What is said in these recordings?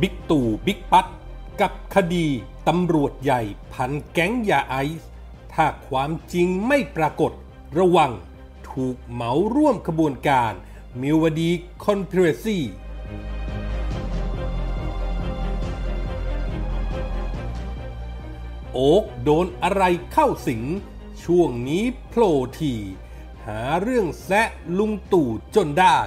บิ๊กตู่บิ๊กปัดกับคดีตำรวจใหญ่พันแก๊งยาไอซ์ถ้าความจริงไม่ปรากฏระวังถูกเหมาร่วมขบวนการ มิวดีคอนเพรสซี่โอ๊กโดนอะไรเข้าสิง ช่วงนี้โผล่ทีหาเรื่องแซะลุงตู่จนได้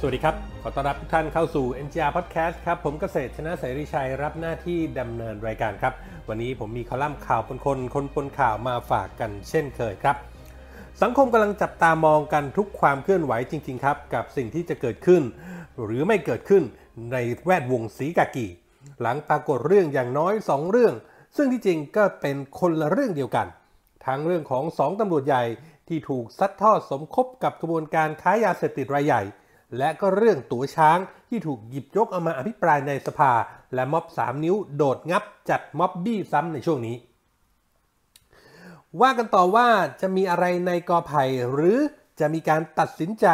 สวัสดีครับ ขอต้อนรับทุกท่านเข้าสู่ NGR Podcast ครับ ผมเกษตรชนะเสรีชัยรับหน้าที่ดำเนินรายการครับ วันนี้ผมมีคอลัมน์ข่าวปนคนคนปนข่าวมาฝากกันเช่นเคยครับ สังคมกำลังจับตามองกันทุกความเคลื่อนไหวจริงๆ ครับ กับสิ่งที่จะเกิดขึ้น หรือไม่เกิดขึ้นในแวดวงสีกากี หลังปรากฏเรื่องอย่างน้อย 2 เรื่อง ซึ่งที่จริงก็เป็นคนละเรื่องเดียวกันทั้งเรื่องของ 2ตำรวจใหญ่ที่ถูกซัดทอดสมคบกับกระบวนการค้ายาเสพติดรายใหญ่และก็เรื่องตั๋วช้างที่ถูกหยิบยกเอามาอภิปรายในสภา และม็อบ3นิ้วโดดงับจัดม็อบบี้ซ้ำในช่วงนี้ ว่ากันต่อว่าจะมีอะไรในกอไผ่หรือจะมีการตัดสินใจ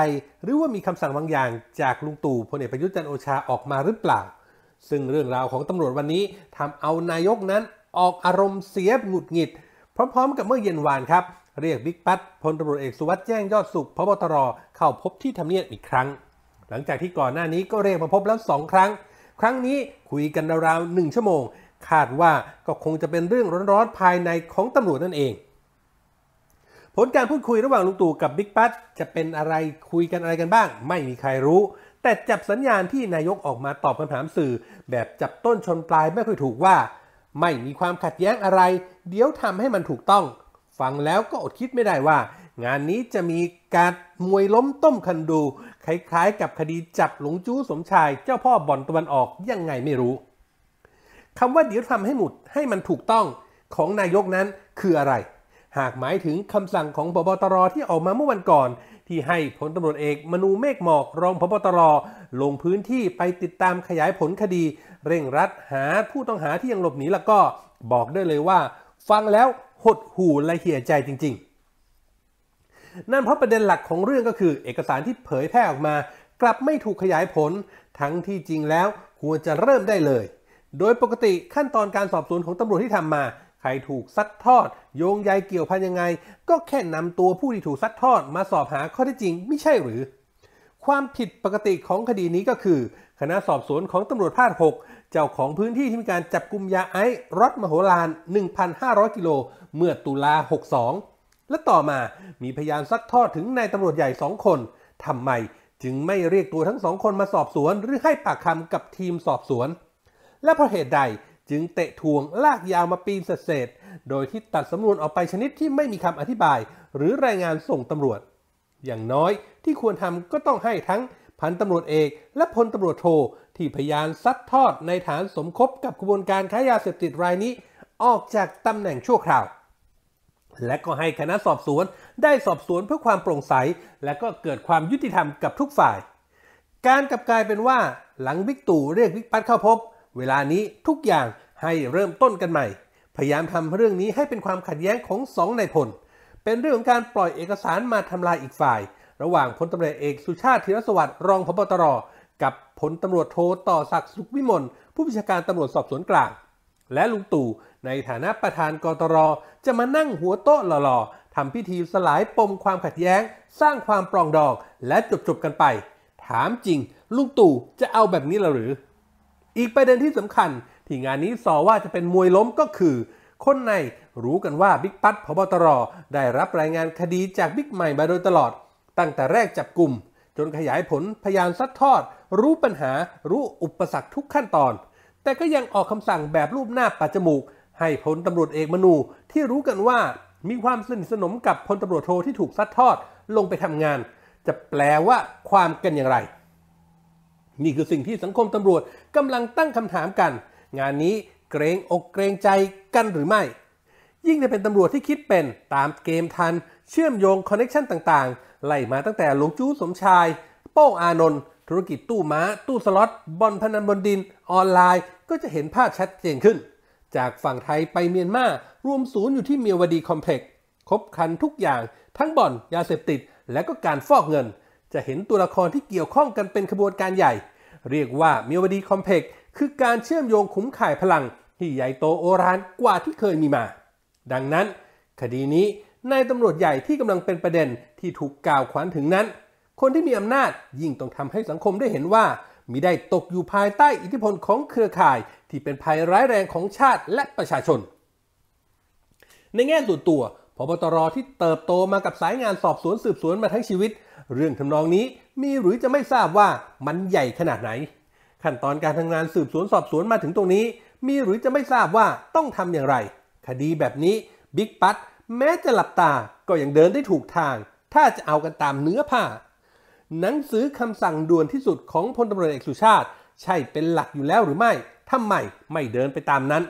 หรือว่ามีคำสั่งบางอย่างจากลุงตู่พลเอกประยุทธ์จันโอชาออกมาหรือเปล่า ซึ่งเรื่องราวของตำรวจวันนี้ทำเอานายกนั้น ออกอารมณ์เสียหงุดหงิดพร้อมๆกับเมื่อเย็นวานครับเรียกบิ๊กปัตพลตำรวจเอกสุวัสด์แจ้งยอดสุขพบตรเข้าพบที่ทำเนียบอีกครั้ง หลังจากที่ก่อนหน้านี้ก็เรียกมาพบแล้วสองครั้ง ครั้งนี้คุยกันราวๆหนึ่งชั่วโมงคาดว่าก็คงจะเป็นเรื่องร้อนๆภายในของตำรวจนั่นเอง ผลการพูดคุยระหว่างลุงตู่กับบิ๊กปัตจะเป็นอะไรคุยกันอะไรกันบ้าง ไม่มีใครรู้ แต่จับสัญญาณที่นายกออกมาตอบคำถามสื่อ แบบจับต้นชนปลายไม่ค่อยถูกว่าไม่มีความขัดแย้งอะไร เดี๋ยวทำให้มันถูกต้องฟังแล้วก็อดคิดไม่ได้ว่า งานนี้จะมีการมวยล้มต้มคันดูคล้ายๆ กับคดีจับหลงจู้สมชาย เจ้าพ่อบ่อนตะวันออก ยังไงไม่รู้คำว่าเดี๋ยวทำให้หมุดให้มันถูกต้องของนายกนั้นคืออะไร หากหมายถึงคำสั่งของพบตรที่ออกมาเมื่อวันก่อน ที่ให้พลตำรวจเอก มนูเมฆหมอก รองพบตรลงพื้นที่ไปติดตามขยายผลคดี เร่งรัดหาผู้ต้องหาที่ยังหลบหนีแล้วก็ บอกได้เลยว่า ฟังแล้วหดหู่และเหี่ยใจจริงๆ นั่นเพราะประเด็นหลักของเรื่องก็คือ เอกสารที่เผยแพร่ออกมา กลับไม่ถูกขยายผล ทั้งที่จริงแล้วควรจะเริ่มได้เลย โดยปกติขั้นตอนการสอบสวนของตำรวจที่ทำมาใครถูกซัดทอด โยงใยเกี่ยวพันยังไง ก็แค่นำตัวผู้ที่ถูกซัดทอดมาสอบหาข้อเท็จจริง ไม่ใช่หรือ ความผิดปกติของคดีนี้ก็คือคณะสอบสวนของตำรวจภาค6เจ้าของพื้นที่ที่มีการจับกลุ่มยาไอซ์รถมโหฬาร1,500 กิโล เมื่อตุลา 62 และต่อมามีพยานซัดทอดถึงนายตำรวจใหญ่ 2 คน ทำไมจึงไม่เรียกตัวทั้งสองคนมาสอบสวน หรือให้ปากคำกับทีมสอบสวน และเพราะเหตุใดจึงเตะทวงลากยาวมาปีนเศษ โดยที่ตัดสำนวนออกไปชนิดที่ไม่มีคำอธิบาย หรือรายงานส่งตำรวจ อย่างน้อยที่ควรทำก็ต้องให้ทั้งพันตำรวจเอกและพลตำรวจโทที่พยานซัดทอดในฐานสมคบกับขบวนการค้ายาเสพติดรายนี้ออกจากตำแหน่งชั่วคราว และก็ให้คณะสอบสวนได้สอบสวนเพื่อความโปร่งใสและก็เกิดความยุติธรรมกับทุกฝ่าย การกลับกลายเป็นว่าหลังบิ๊กตู่เรียกบิ๊กปัดเข้าพบ เวลานี้ทุกอย่างให้เริ่มต้นกันใหม่ พยายามทำเรื่องนี้ให้เป็นความขัดแย้งของสองนายพลเป็นเรื่ององการปล่อยเอกสารมาทำลายอีกฝ่ายระหว่างพลตำรวจเอกสุชาติธีรสวัสดิ์รองพบตรกับพลตำรวจโทต่อศักดิ์สุขวิมลผู้บัญชาการตำรวจสอบสวนกลาง และลุงตู่ในฐานะประธานกตรจะมานั่งหัวโต๊ะหล่อๆทำพิธีสลายปมความขัดแย้ง สร้างความปรองดองและจบจบกันไป ถามจริงลุงตู่จะเอาแบบนี้หรือ อีกประเด็นที่สำคัญที่งานนี้สอว่าจะเป็นมวยล้มก็คือ คนในรู้กันว่าบิ๊กปั๊ดพบตรได้รับรายงานคดีจากบิ๊กใหม่มาโดยตลอดตั้งแต่แรกจับกลุ่ม จนขยายผลพยานซัดทอด รู้ปัญหารู้อุปสรรคทุกขั้นตอน แต่ก็ยังออกคำสั่งแบบรูปหน้าปัจจมูก ให้พลตำรวจเอกมนูที่รู้กันว่า มีความสนิทสนมกับพลตำรวจโทที่ถูกซัดทอดลงไปทำงาน จะแปลว่าความกันอย่างไรนี่คือสิ่งที่สังคมตำรวจกำลังตั้งคำถามกัน งานนี้เกรงอกเกรงใจกันหรือไม่ ยิ่งจะเป็นตำรวจที่คิดเป็นตามเกมทัน เชื่อมโยงคอนเน็ชันต่างไล่มาตั้งแต่หลวงจู้สมชายโป้งอานนท์ธุรกิจตู้ม้า ตู้สล็อตบอลพนันบนดินออนไลน์ ก็จะเห็นภาพชัดเจนขึ้น จากฝั่งไทยไปเมียนมารวมศูนย์อยู่ที่เมียวดีคอมเพล็กซ์ครบคันทุกอย่างทั้งบ่อน ยาเสพติดและก็การฟอกเงิน จะเห็นตัวละครที่เกี่ยวข้องกันเป็นขบวนการใหญ่ เรียกว่าเมียวดีคอมเพล็กซ์คือการเชื่อมโยงขุมข่ายพลัง ที่ใหญ่โตโอรานกว่าที่เคยมีมา ดังนั้น คดีนี้นายตำรวจใหญ่ที่กำลังเป็นประเด็นที่ถูกกล่าวขวัญถึงนั้น คนที่มีอำนาจยิ่งต้องทำให้สังคมได้เห็นว่ามิได้ตกอยู่ภายใต้อิทธิพลของเครือข่าย ที่เป็นภัยร้ายแรงของชาติและประชาชน ในแง่ส่วนตัวพบตรที่เติบโตมากับสายงานสอบสวนสืบสวนมาทั้งชีวิต เรื่องทำนองนี้มีหรือจะไม่ทราบว่ามันใหญ่ขนาดไหน ขั้นตอนการทำงานสืบสวนสอบสวนมาถึงตรงนี้ มีหรือจะไม่ทราบว่าต้องทำอย่างไร คดีแบบนี้บิ๊กปั๊ดแม้จะหลับตา ก็ยังเดินได้ถูกทาง ถ้าจะเอากันตามเนื้อผ้าหนังสือคำสั่งด่วนที่สุดของพลตำรวจเอกสุชาติ ใช่เป็นหลักอยู่แล้วหรือไม่ทำไมไม่เดินไปตามนั้น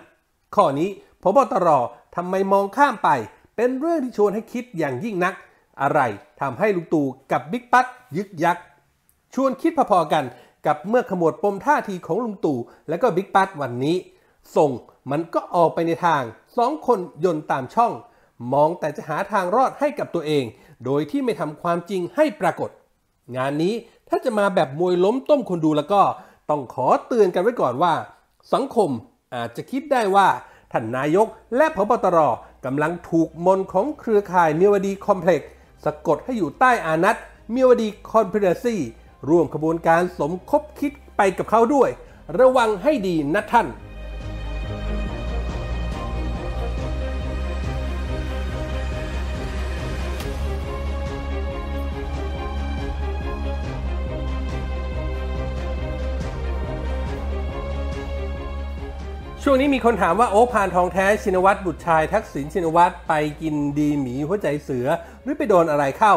ข้อนี้พบตรทำไมมองข้ามไป เป็นเรื่องที่ชวนให้คิดอย่างยิ่งนัก อะไรทำให้ลุงตู่กับบิ๊กปั๊ดยึกยัก ชวนคิดพอๆกัน กับเมื่อขมวดปมท่าทีของลุงตู่และก็บิ๊กปั๊ดวันนี้ ส่งมันก็ออกไปในทาง สองคนยนตามช่องมองแต่จะหาทางรอดให้กับตัวเอง โดยที่ไม่ทำความจริงให้ปรากฏ งานนี้ถ้าจะมาแบบมวยล้มต้มคนดูแล้วก็ ต้องขอเตือนกันไว้ก่อนว่า สังคมอาจจะคิดได้ว่าท่านนายกและพบตรกำลังถูกมนของเครือข่ายเมียวดีคอมเพล็กซ์สะกดให้อยู่ใต้อานัตเมียวดีคอนเพเรซี่ร่วมขบวนการสมคบคิดไปกับเขาด้วย ระวังให้ดีนะท่านช่วงนี้มีคนถามว่าโอ้พานทองแท้ชินวัตรบุตรชาย ทักษิณชินวัตรไปกินดี หมีหัวใจเสือหรือไปโดนอะไรเข้า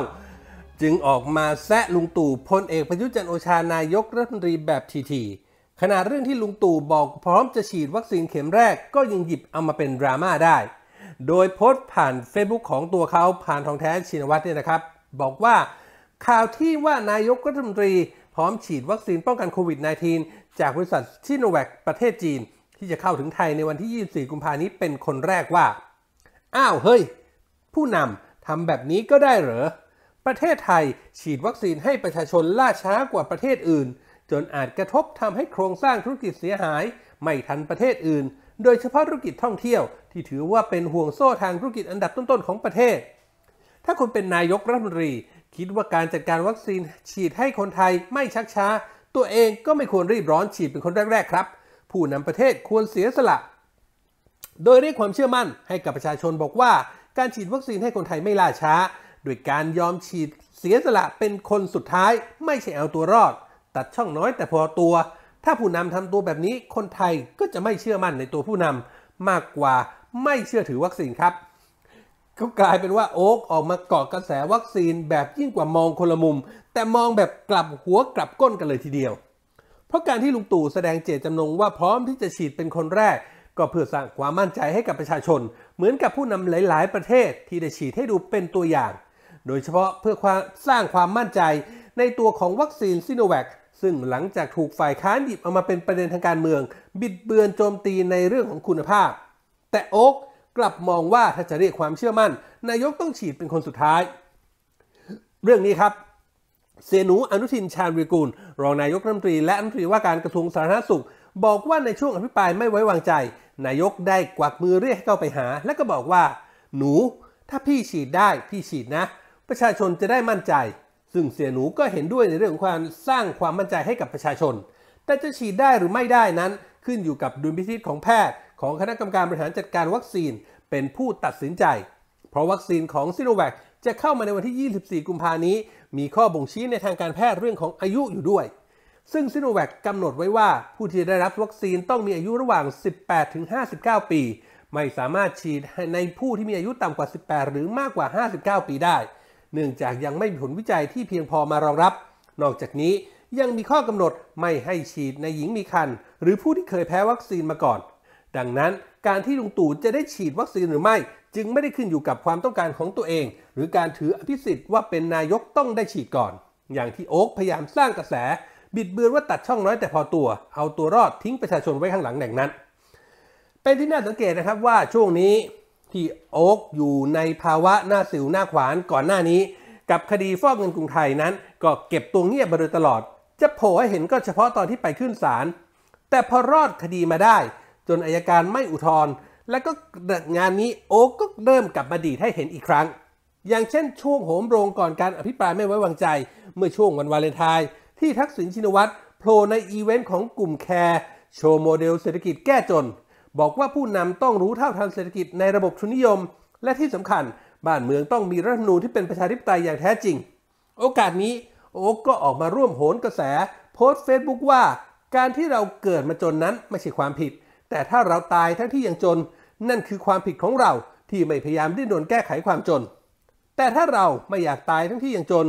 จึงออกมาแซะ ลุงตู่พลเอก ประยุจันโอชานายกรัฐมนตรีแบบทีทีขณะเรื่องที่ลุงตู่บอกพร้อมจะฉีดวัคซีนเข็มแรกก็ยังหยิบเอามาเป็นดราม่าได้ โดยโพสต์ผ่าน Facebook ของตัวเขาผ่านทองแท้ชินวัตรเนี่ยนะครับบอกว่าข่าวที่ว่านายกรัฐมนตรีพร้อมฉีดวัคซีนป้องกันโควิด -19 จากบริษัทชินแวคประเทศจีนที่จะเข้าถึงไทยในวันที่ 24 กุมภานี้เป็นคนแรกว่า อ้าว เฮ้ย ผู้นำทำแบบนี้ก็ได้เหรอ ประเทศไทยฉีดวัคซีนให้ประชาชนล่าช้ากว่าประเทศอื่น จนอาจกระทบทำให้โครงสร้างธุรกิจเสียหาย ไม่ทันประเทศอื่น โดยเฉพาะธุรกิจท่องเที่ยว ที่ถือว่าเป็นห่วงโซ่ทางธุรกิจอันดับต้น ๆ ของประเทศ ถ้าคุณเป็นนายกรัฐมนตรี คิดว่าการจัดการวัคซีนฉีดให้คนไทยไม่ชักช้า ตัวเองก็ไม่ควรรีบร้อนฉีดเป็นคนแรก ๆ ครับผู้นำประเทศควรเสียสละ โดยเรียกความเชื่อมั่นให้กับประชาชนบอกว่า การฉีดวัคซีนให้คนไทยไม่ล่าช้า โดยการยอมฉีดเสียสละเป็นคนสุดท้ายไม่ใช่เอาตัวรอด ตัดช่องน้อยแต่พอตัว ถ้าผู้นำทำตัวแบบนี้คนไทยก็จะไม่เชื่อมั่นในตัวผู้นำ มากกว่าไม่เชื่อถือวัคซีนครับก็กลายเป็นว่าโอ๊กออกมาเกาะกระแสวัคซีนแบบยิ่งกว่ามองคนละมุม แต่มองแบบกลับหัวกลับก้นกันเลยทีเดียวเพราะการที่ลุงตู่แสดงเจตจำนงว่าพร้อมที่จะฉีดเป็นคนแรก ก็เพื่อสร้างความมั่นใจให้กับประชาชน เหมือนกับผู้นำหลาย ๆ ประเทศที่ได้ฉีดให้ดูเป็นตัวอย่าง โดยเฉพาะเพื่อสร้างความมั่นใจในตัวของวัคซีนซิโนแวคซึ่งหลังจากถูกฝ่ายค้านหยิบเอามาเป็นประเด็นทางการเมือง บิดเบือนโจมตีในเรื่องของคุณภาพ แต่โอ๊กกลับมองว่าถ้าจะเรียกความเชื่อมั่น นายกต้องฉีดเป็นคนสุดท้าย เรื่องนี้ครับเสียหนูอนุทินชาญวิกูล รองนายกรัฐมนตรี และรัฐมนตรีว่าการกระทรวงสาธารณสุข บอกว่าในช่วงอภิปรายไม่ไว้วางใจ นายกได้กวักมือเรียกให้เข้าไปหา และก็บอกว่า หนู ถ้าพี่ฉีดได้พี่ฉีดนะ ประชาชนจะได้มั่นใจ ซึ่งเสียหนูก็เห็นด้วยในเรื่องความสร้างความมั่นใจให้กับประชาชน แต่จะฉีดได้หรือไม่ได้นั้น ขึ้นอยู่กับดุลพินิจของแพทย์ของคณะกรรมการบริหารจัดการวัคซีนเป็นผู้ตัดสินใจ เพราะวัคซีนของซิโนแวคจะเข้ามาในวันที่ 24 กุมภานี้มีข้อบ่งชี้ในทางการแพทย์เรื่องของอายุอยู่ด้วย ซึ่งซิโนแวคกำหนดไว้ว่าผู้ที่ได้รับวัคซีนต้องมีอายุระหว่าง 18 ถึง 59 ปี ไม่สามารถฉีดในผู้ที่มีอายุต่ำกว่า 18 หรือมากกว่า 59 ปีได้ เนื่องจากยังไม่มีผลวิจัยที่เพียงพอมารองรับ นอกจากนี้ยังมีข้อกำหนดไม่ให้ฉีดในหญิงมีครรภ์หรือผู้ที่เคยแพ้วัคซีนมาก่อน ดังนั้นการที่ลุงตู่จะได้ฉีดวัคซีนหรือไม่จึงไม่ได้ขึ้นอยู่กับความต้องการของตัวเอง หรือการถืออภิสิทธิ์ว่าเป็นนายกต้องได้ฉีดก่อน อย่างที่โอ๊กพยายามสร้างกระแส บิดเบือนว่าตัดช่องน้อยแต่พอตัว เอาตัวรอดทิ้งประชาชนไว้ข้างหลังแหล่งนั้น เป็นที่น่าสังเกตนะครับว่าช่วงนี้ที่โอ๊กอยู่ในภาวะหน้าสิวหน้าขวานก่อนหน้านี้กับคดีฟอกเงินกรุงไทยนั้น ก็เก็บตัวเงียบมาโดยตลอด จะโผล่ให้เห็นก็เฉพาะตอนที่ไปขึ้นศาลแต่พอรอดคดีมาได้ จนอายการไม่อุทธรณ์แล้วก็งานนี้โอ๊กก็เริ่มกลับมาดีให้เห็นอีกครั้ง อย่างเช่นช่วงโหมโรงก่อนการอภิปรายไม่ไว้วางใจ เมื่อช่วงวันวาเลนไทน์ที่ทักษิณชินวัตรโผล่ในอีเวนต์ของกลุ่มแคร์โชว์โมเดลเศรษฐกิจแก้จน บอกว่าผู้นำต้องรู้เท่าทันเศรษฐกิจในระบบทุนนิยม และที่สำคัญบ้านเมืองต้องมีรัฐธรรมนูญที่เป็นประชาธิปไตยอย่างแท้จริง โอกาสนี้โอ๊กก็ออกมาร่วมโหนกระแสโพสต์เฟซบุ๊กว่า การที่เราเกิดมาจนนั้นไม่ใช่ความผิดแต่ถ้าเราตายทั้งที่ยังจน นั่นคือความผิดของเราที่ไม่พยายามดิ้นรนแก้ไขความจน แต่ถ้าเราไม่อยากตายทั้งที่ยังจน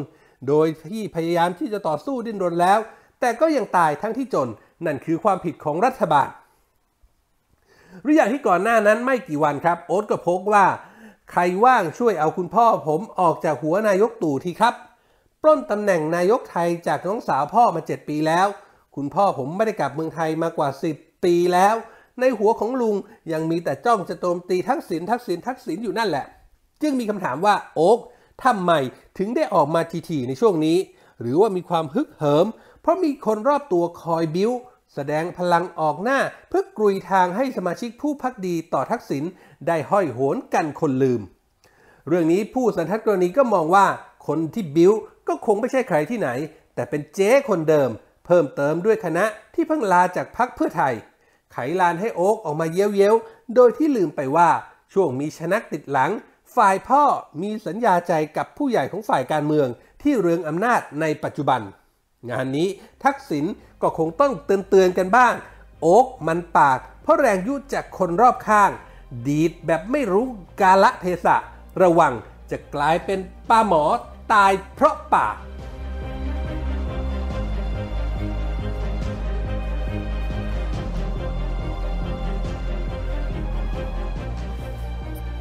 โดยที่พยายามที่จะต่อสู้ดิ้นรนแล้ว แต่ก็ยังตายทั้งที่จน นั่นคือความผิดของรัฐบาลหรืออย่างที่ก่อนหน้านั้นไม่กี่วันครับ โอ๊ตก็โพกว่า ใครว่างช่วยเอาคุณพ่อผมออกจากหัวนายกตู่ทีครับปล้นตำแหน่งนายกไทยจากน้องสาวพ่อมา7ปีแล้ว คุณพ่อผมไม่ได้กลับเมืองไทยมากว่า 10 ปีแล้วในหัวของลุงยังมีแต่จ้องจะโจมตีทักษิณทักษิณทักษิณอยู่นั่นแหละ จึงมีคำถามว่า โอ๊กทำไมถึงได้ออกมาทีีในช่วงนี้ หรือว่ามีความฮึกเหิม เพราะมีคนรอบตัวคอยบิ้ว แสดงพลังออกหน้าเพื่อกรุยทางให้สมาชิกผู้พักดีต่อทักษิณได้ห้อยโหนกันคนลืม เรื่องนี้ผู้สันทัดกรณีก็มองว่าคนที่บิ้ว ก็คงไม่ใช่ใครที่ไหน แต่เป็นเจ๊คนเดิม เพิ่มเติมด้วยคณะที่เพิ่งลาจากพักเพื่อไทยไขลานให้โอ๊กออกมาเย้ยวเย้วโดยที่ลืมไปว่าช่วงมีชนักติดหลัง ฝ่ายพ่อมีสัญญาใจกับผู้ใหญ่ของฝ่ายการเมืองที่เรืองอำนาจในปัจจุบัน งานนี้ทักษิณก็คงต้องเตือนๆกันบ้าง โอ๊กมันปากเพราะแรงยุจากคนรอบข้าง ดีดแบบไม่รู้กาละเทศะ ระวังจะกลายเป็นป้าหมอตายเพราะปาก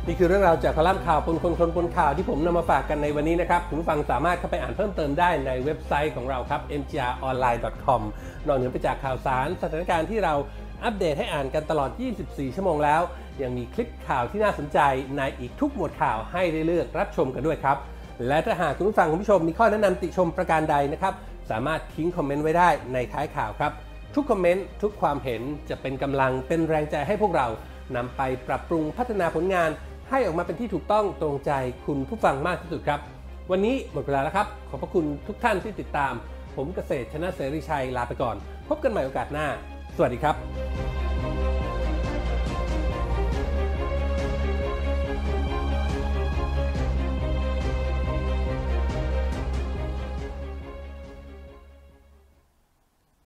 นี่คือเรื่องราวจากคอลัมน์ข่าวปนคนคนปนข่าวที่ผมนำมาฝากกันในวันนี้นะครับ คุณฟังสามารถเข้าไปอ่านเพิ่มเติมได้ในเว็บไซต์ของเราครับ mgronline.com นอกเหนือไปจากข่าวสารสถานการณ์ที่เราอัปเดตให้อ่านกันตลอด 24 ชั่วโมงแล้ว ยังมีคลิปข่าวที่น่าสนใจในอีกทุกหมวดข่าวให้ได้เลือกรับชมกันด้วยครับและถ้าหากคุณผู้ฟังคุณผู้ชม มีข้อแนะนำติชมประการใดนะครับสามารถทิ้งคอมเมนต์ไว้ได้ในท้ายข่าวครับ ทุกคอมเมนต์ทุกความเห็นจะเป็นกำลังเป็นแรงใจให้พวกเรานำไปปรับปรุงพัฒนาผลงานให้ออกมาเป็นที่ถูกต้องตรงใจคุณผู้ฟังมากที่สุดครับ วันนี้หมดเวลาแล้วครับ ขอบพระคุณทุกท่านที่ติดตาม ผมเกษตรชนะเสรีชัยลาไปก่อน พบกันใหม่โอกาสหน้า สวัสดีครับ